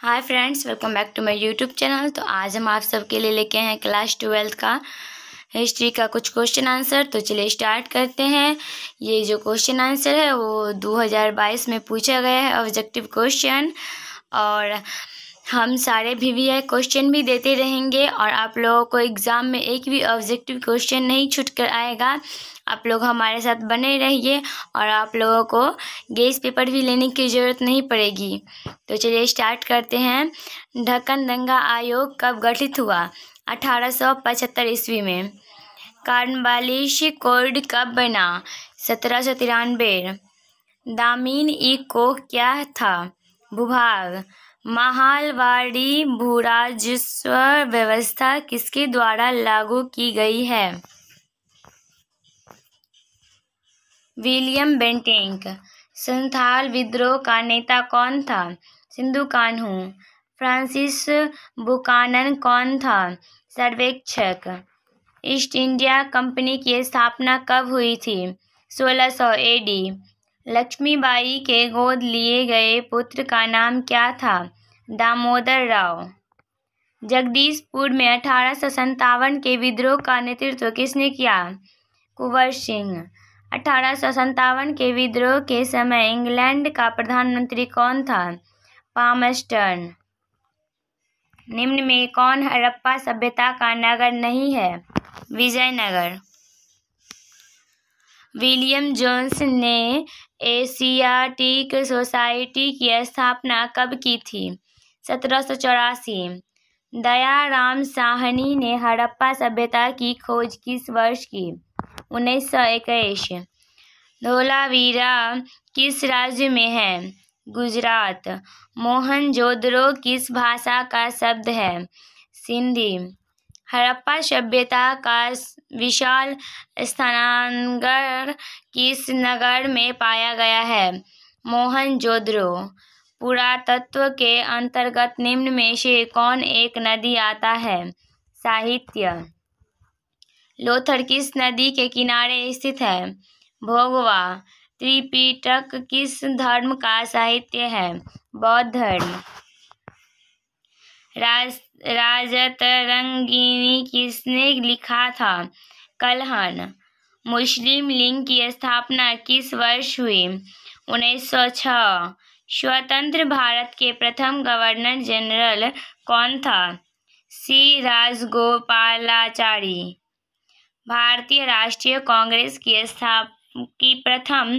hi friends welcome back to my YouTube channel तो आज हम आप सबके लिए लेके हैं क्लास ट्वेल्थ का हिस्ट्री का कुछ क्वेश्चन आंसर तो चलिए स्टार्ट करते हैं ये जो क्वेश्चन आंसर है वो 2022 में पूछा गया है ऑब्जेक्टिव क्वेश्चन और हम सारे भी वी आई क्वेश्चन भी देते रहेंगे और आप लोगों को एग्ज़ाम में एक भी ऑब्जेक्टिव क्वेश्चन नहीं छूट कर आएगा आप लोग हमारे साथ बने रहिए और आप लोगों को गैस पेपर भी लेने की ज़रूरत नहीं पड़ेगी तो चलिए स्टार्ट करते हैं ढक्कन दंगा आयोग कब गठित हुआ 1875 ईस्वी में कार्नबालिश कोड कब बना सत्रह सौ तिरानबे दामीन ई को क्या था भूभाग महालवाड़ी भूराजस्व व्यवस्था किसके द्वारा लागू की गई है विलियम बेंटिंक संथाल विद्रोह का नेता कौन था सिंधु कानू फ्रांसिस बुकानन कौन था सर्वेक्षक ईस्ट इंडिया कंपनी की स्थापना कब हुई थी 1600 एडी लक्ष्मीबाई के गोद लिए गए पुत्र का नाम क्या था दामोदर राव जगदीशपुर में अठारह के विद्रोह का नेतृत्व किसने किया कुंवर सिंह अठारह सौ सत्तावन के विद्रोह के समय इंग्लैंड का प्रधानमंत्री कौन था पामस्टर्न निम्न में कौन हड़प्पा सभ्यता का नगर नहीं है विजयनगर विलियम जोन्स ने एशियाटिक सोसाइटी की स्थापना कब की थी सत्रह सौ चौरासी दयाराम साहनी ने हड़प्पा सभ्यता की खोज किस वर्ष की उन्नीस सौ इक्कीस धोलावीरा किस राज्य में है गुजरात मोहनजोदड़ो किस भाषा का शब्द है सिंधी हड़प्पा सभ्यता का विशाल स्थानांगर किस नगर में पाया गया है मोहनजोदड़ो पुरातत्व के अंतर्गत निम्न में से कौन एक नदी आता है साहित्य लोथर किस नदी के किनारे स्थित है भोगवा त्रिपिटक किस धर्म का साहित्य है बौद्ध धर्म राज राजतरंगिनी किसने लिखा था कलहन मुस्लिम लीग की स्थापना किस वर्ष हुई उन्नीस सौ छः स्वतंत्र भारत के प्रथम गवर्नर जनरल कौन था सी राजगोपालाचारी भारतीय राष्ट्रीय कांग्रेस की स्थाप की प्रथम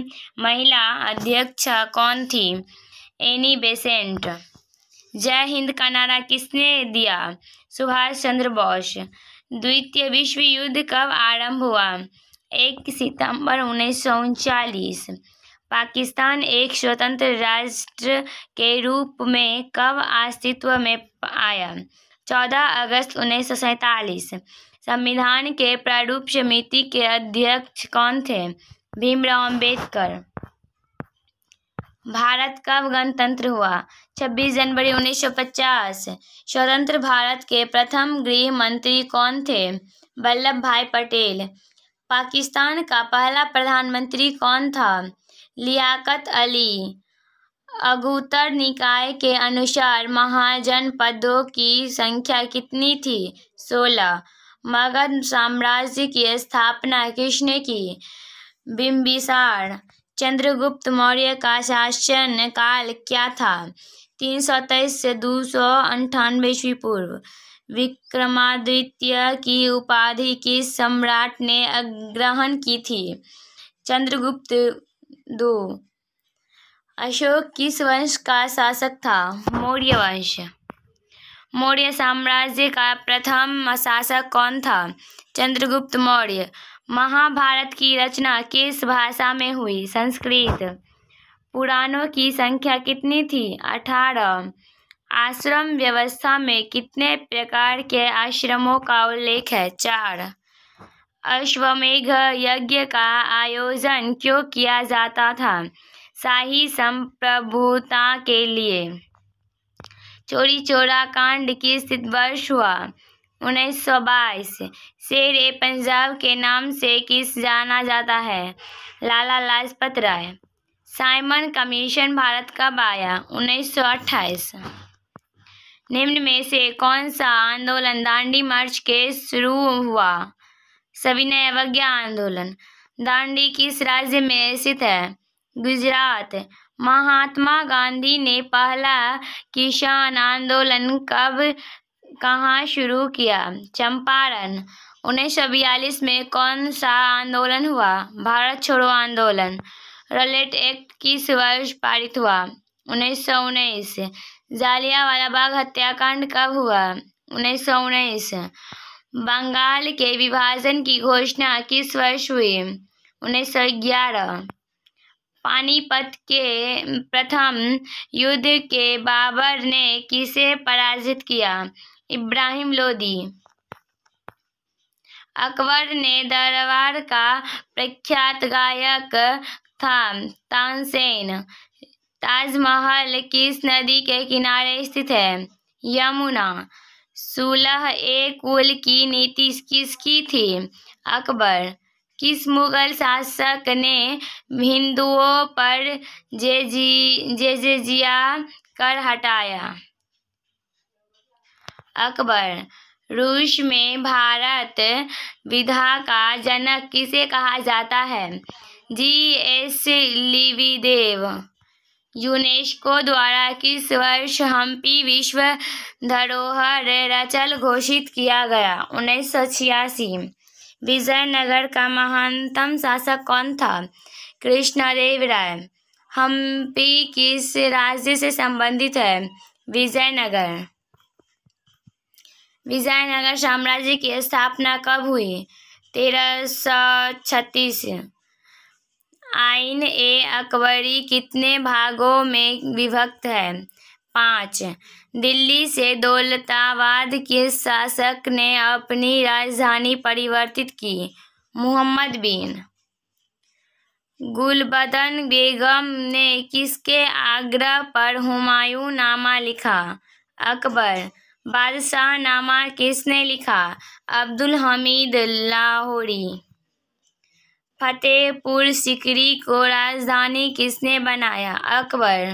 महिला अध्यक्ष कौन थी एनी बेसेंट जय हिंद का नारा किसने दिया सुभाष चंद्र बोस द्वितीय विश्व युद्ध कब आरंभ हुआ एक सितंबर उन्नीस पाकिस्तान एक स्वतंत्र राष्ट्र के रूप में कब अस्तित्व में आया चौदह अगस्त उन्नीस सौ संविधान के प्रारूप समिति के अध्यक्ष कौन थे भीमराव अंबेडकर भारत कब गणतंत्र हुआ 26 जनवरी 1950 स्वतंत्र भारत के प्रथम गृह मंत्री कौन थे वल्लभ भाई पटेल पाकिस्तान का पहला प्रधानमंत्री कौन था लियाकत अली अगुतर निकाय के अनुसार महाजन पदों की संख्या कितनी थी सोलह मगध साम्राज्य की स्थापना किसने की बिम्बिसार चंद्रगुप्त मौर्य का शासन काल क्या था तीन सौ तेईस से दो सौ अंठानवे ईस्वी पूर्व विक्रमादित्य की उपाधि किस सम्राट ने ग्रहण की थी चंद्रगुप्त दो अशोक किस वंश का शासक था मौर्य वंश मौर्य साम्राज्य का प्रथम शासक कौन था चंद्रगुप्त मौर्य महाभारत की रचना किस भाषा में हुई संस्कृत पुराणों की संख्या कितनी थी अठारह आश्रम व्यवस्था में कितने प्रकार के आश्रमों का उल्लेख है चार अश्वमेघ यज्ञ का आयोजन क्यों किया जाता था शाही संप्रभुता के लिए चोरी चोरा कांड की स्थित वर्ष हुआ बाईस शेर ए पंजाब के नाम से किस जाना जाता है लाला लाजपत राय साइमन कमीशन भारत कब आया अट्ठाईस निम्न में से कौन सा आंदोलन दांडी मार्च के शुरू हुआ सविनय अवज्ञा आंदोलन दांडी किस राज्य में स्थित है गुजरात महात्मा गांधी ने पहला किसान आंदोलन कब कहाँ शुरू किया चंपारण उन्नीस सौ बयालीस में कौन सा आंदोलन हुआ भारत छोड़ो आंदोलन रलेट एक्ट किस वर्ष पारित हुआ उन्नीस सौ उन्नीस जालियावाला बाग हत्याकांड कब हुआ उन्नीस सौ उन्नीस बंगाल के विभाजन की घोषणा किस वर्ष हुई उन्नीस सौ ग्यारह पानीपत के प्रथम युद्ध के बाबर ने किसे पराजित किया इब्राहिम लोदी अकबर ने दरबार का प्रख्यात गायक था तानसेन ताजमहल किस नदी के किनारे स्थित है यमुना सुलह ए कुल की नीति किसकी थी अकबर किस मुगल शासक ने हिंदुओं पर जे जिया कर हटाया अकबर रूस में भारत विधा का जनक किसे कहा जाता है जी एस लिविदेव यूनेस्को द्वारा किस वर्ष हम्पी विश्व धरोहर रचल घोषित किया गया उन्नीस सौ छियासी विजयनगर का महानतम शासक कौन था कृष्णदेव राय हम्पी किस राज्य से संबंधित है विजयनगर विजयनगर साम्राज्य की स्थापना कब हुई तेरह सौ छत्तीस आइन ए अकबरी कितने भागों में विभक्त है पाँच दिल्ली से दौलताबाद के शासक ने अपनी राजधानी परिवर्तित की मोहम्मद बिन गुलबदन बेगम ने किसके आग्रह पर हुमायूं नामा लिखा अकबर बादशाह नामा किसने लिखा अब्दुल हमीद लाहौरी फतेहपुर सिकरी को राजधानी किसने बनाया अकबर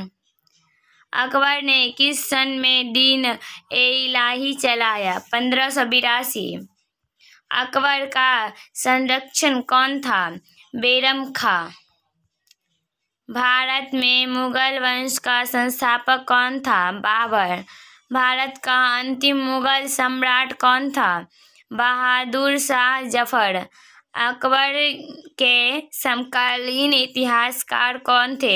अकबर ने किस सन में दीन ए इलाही चलाया पंद्रह सौ बिरासी अकबर का संरक्षण कौन था बेरम खा भारत में मुगल वंश का संस्थापक कौन था बाबर भारत का अंतिम मुगल सम्राट कौन था बहादुर शाह जफर अकबर के समकालीन इतिहासकार कौन थे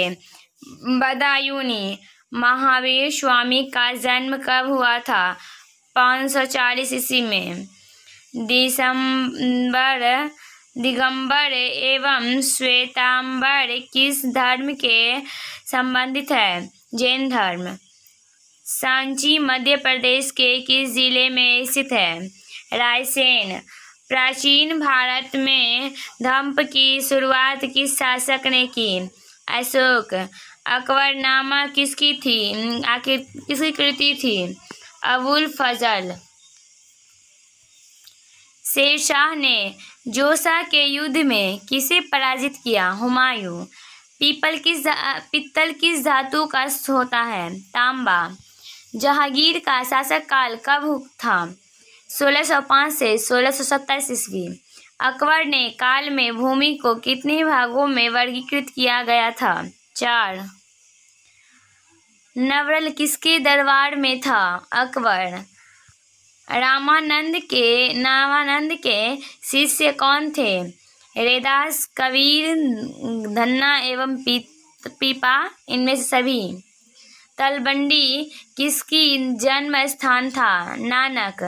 बदायूनी महावीर स्वामी का जन्म कब हुआ था पाँच सौ चालीस ईस्वी में दिसंबर दिगंबर एवं श्वेतांबर किस धर्म के संबंधित है जैन धर्म सांची मध्य प्रदेश के किस जिले में स्थित है रायसेन प्राचीन भारत में धम्प की शुरुआत किस शासक ने की अशोक अकबरनामा किसकी थी आखिर किसकी कृति थी अबुल फजल शेरशाह ने जोसा के युद्ध में किसे पराजित किया हुमायूं पीपल किस पित्तल किस धातु का होता है तांबा जहांगीर का शासक काल कब था सोलह सौ पाँच से सोलह सौ सत्ताईस ईस्वी अकबर ने काल में भूमि को कितने भागों में वर्गीकृत किया गया था चार नवरल किसके दरबार में था अकबर रामानंद के नामानंद के शिष्य कौन थे रेदास कबीर धन्ना एवं पी, पीपा इनमें से सभी तलबंडी किसकी जन्म स्थान था नानक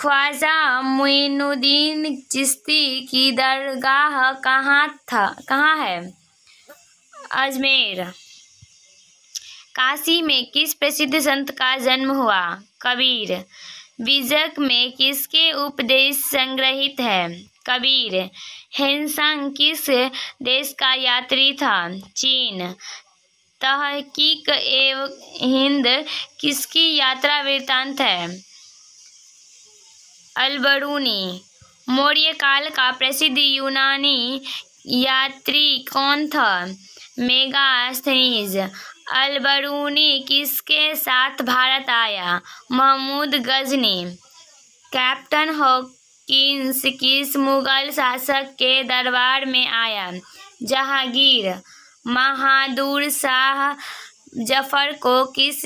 ख्वाजा मुइनुद्दीन चिश्ती की दरगाह कहाँ था कहाँ है अजमेर काशी में किस प्रसिद्ध संत का जन्म हुआ कबीर विजक में किसके उपदेश संग्रहित है कबीर हेनसंग किस देश का यात्री था चीन तहकीक एवं हिंद किसकी यात्रा वृतांत है अलबरूनी मौर्य काल का प्रसिद्ध यूनानी यात्री कौन था मेगास्थनीज अलबरूनी किसके साथ भारत आया महमूद गजनी कैप्टन हॉकिंस किस मुगल शासक के दरबार में आया जहांगीर बहादुर शाह जफ़र को किस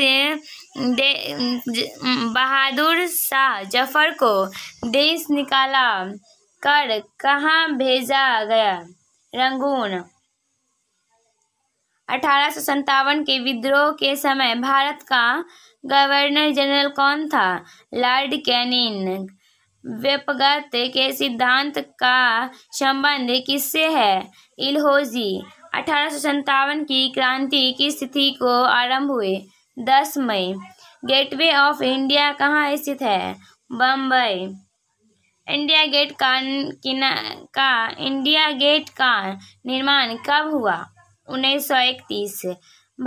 बहादुर शाह जफ़र को देश निकाला कर कहा भेजा गया रंगून अठारह सौ सत्तावन के विद्रोह के समय भारत का गवर्नर जनरल कौन था लॉर्ड कैनिन व्यपगत के सिद्धांत का संबंध किससे है इलहोजी अठारह की क्रांति की स्थिति को आरंभ हुए दस मई गेटवे ऑफ इंडिया कहाँ स्थित है बम्बई इंडिया गेट का का इंडिया गेट का निर्माण कब हुआ 1931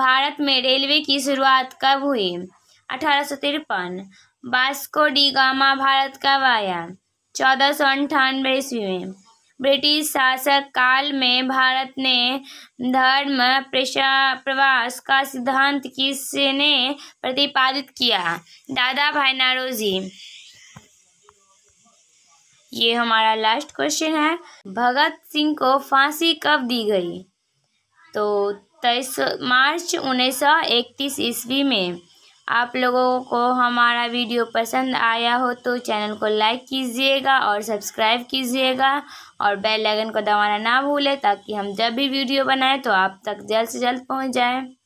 भारत में रेलवे की शुरुआत कब हुई अठारह बास्को डी गामा भारत कब आया चौदह सौ अंठानवे ईस्वी में ब्रिटिश शासक काल में भारत ने धर्म प्रवास का सिद्धांत किसने प्रतिपादित किया दादा भाई नारोजी ये हमारा लास्ट क्वेश्चन है भगत सिंह को फांसी कब दी गई तो तेईस मार्च उन्नीस सौ इकतीस ईस्वी में आप लोगों को हमारा वीडियो पसंद आया हो तो चैनल को लाइक कीजिएगा और सब्सक्राइब कीजिएगा और बेल आइकन को दबाना ना भूलें ताकि हम जब भी वीडियो बनाएं तो आप तक जल्द से जल्द पहुंच जाएं